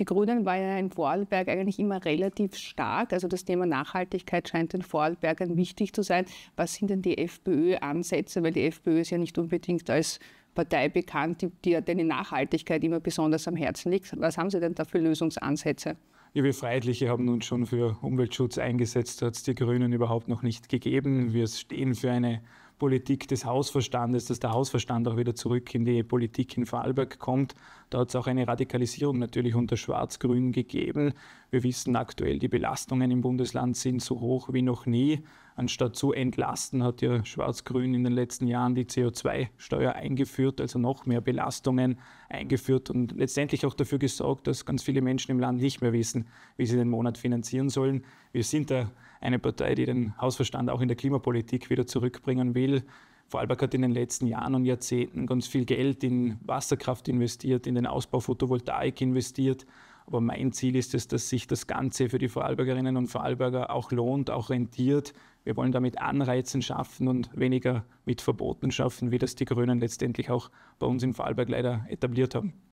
Die Grünen waren ja in Vorarlberg eigentlich immer relativ stark. Also das Thema Nachhaltigkeit scheint den Vorarlbergern wichtig zu sein. Was sind denn die FPÖ-Ansätze? Weil die FPÖ ist ja nicht unbedingt als Partei bekannt, die, die deine Nachhaltigkeit immer besonders am Herzen liegt. Was haben Sie denn da für Lösungsansätze? Ja, wir Freiheitliche haben uns schon für Umweltschutz eingesetzt, hat es die Grünen überhaupt noch nicht gegeben. Wir stehen für eine Politik des Hausverstandes, dass der Hausverstand auch wieder zurück in die Politik in Vorarlberg kommt. Da hat es auch eine Radikalisierung natürlich unter Schwarz-Grün gegeben. Wir wissen aktuell, die Belastungen im Bundesland sind so hoch wie noch nie anstatt zu entlasten, hat ja Schwarz-Grün in den letzten Jahren die CO2-Steuer eingeführt, also noch mehr Belastungen eingeführt und letztendlich auch dafür gesorgt, dass ganz viele Menschen im Land nicht mehr wissen, wie sie den Monat finanzieren sollen. Wir sind da eine Partei, die den Hausverstand auch in der Klimapolitik wieder zurückbringen will. Vorarlberg hat in den letzten Jahren und Jahrzehnten ganz viel Geld in Wasserkraft investiert, in den Ausbau Photovoltaik investiert. Aber mein Ziel ist es, dass sich das Ganze für die Vorarlbergerinnen und Vorarlberger auch lohnt, auch rentiert. Wir wollen damit Anreizen schaffen und weniger mit Verboten schaffen, wie das die Grünen letztendlich auch bei uns im Vorarlberg leider etabliert haben.